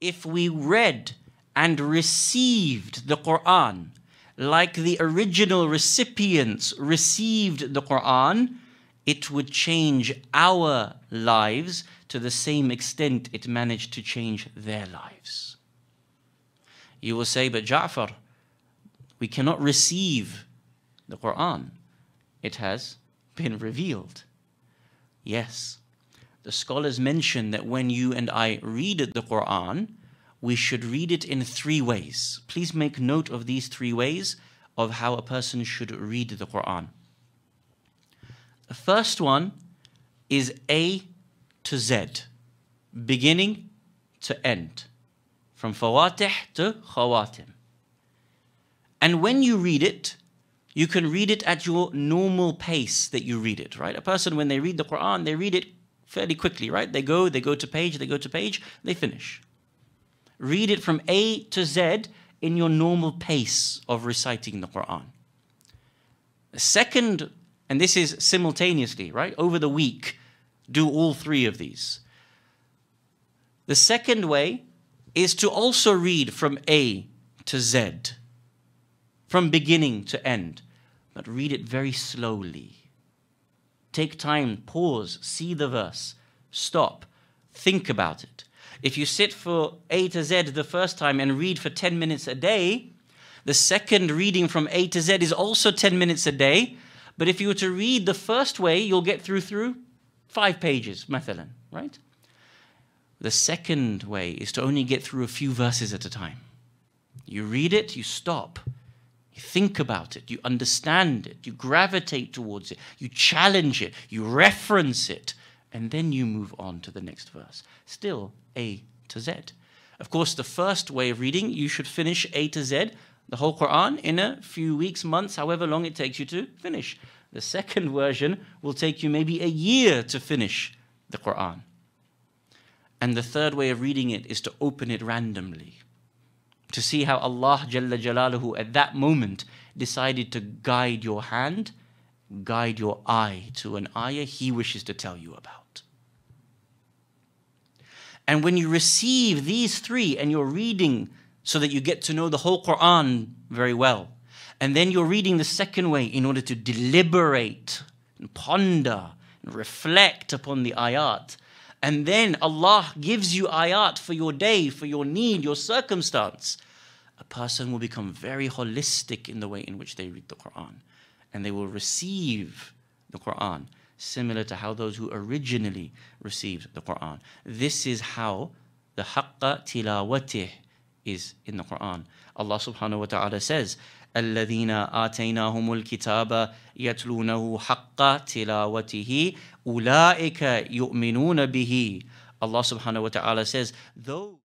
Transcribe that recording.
if we read and received the Quran like the original recipients received the Quran, it would change our lives to the same extent it managed to change their lives. You will say, but Ja'far, we cannot receive the Quran. It has been revealed. Yes, the scholars mention that when you and I read the Quran, we should read it in three ways. Please make note of these three ways of how a person should read the Quran. The first one is A to Z, beginning to end, from Fawatih to Khawatim. And when you read it, you can read it at your normal pace that you read it, right? A person, when they read the Quran, they read it fairly quickly, right? They go, they go to page, they go to page, they finish. Read it from A to Z in your normal pace of reciting the Quran. A second, and this is simultaneously, right? Over the week, do all three of these. The second way is to also read from A to Z, from beginning to end, but read it very slowly Take time, pause, see the verse, stop, think about it. If you sit for A to Z the first time and read for 10 minutes a day, the second reading from A to Z is also 10 minutes a day. But if you were to read the first way, you'll get through through five pages, mathalan, right? The second way is to only get through a few verses at a time. You read it, you stop, you think about it, you understand it, you gravitate towards it, you challenge it, you reference it, and then you move on to the next verse. Still A to Z. Of course, the first way of reading, you should finish A to Z, the whole Quran, in a few weeks, months, however long it takes you to finish. The second version will take you maybe a year to finish the Quran. And the third way of reading it is to open it randomly to see how Allah Jalla Jalaluhu at that moment decided to guide your hand, guide your eye to an ayah He wishes to tell you about. And when you receive these three and you're reading so that you get to know the whole Quran very well, and then you're reading the second way in order to deliberate and ponder and reflect upon the ayat, and then Allah gives you ayat for your day, for your need, your circumstance. A person will become very holistic in the way in which they read the Quran. And they will receive the Quran similar to how those who originally received the Quran. This is how the haqqa tilawatih is in the Quran. Allah subhanahu wa ta'ala says, الذين آتيناهم الكتاب يتلونه حق تلاوته أولئك يؤمنون به الله سبحانه وتعالى says, though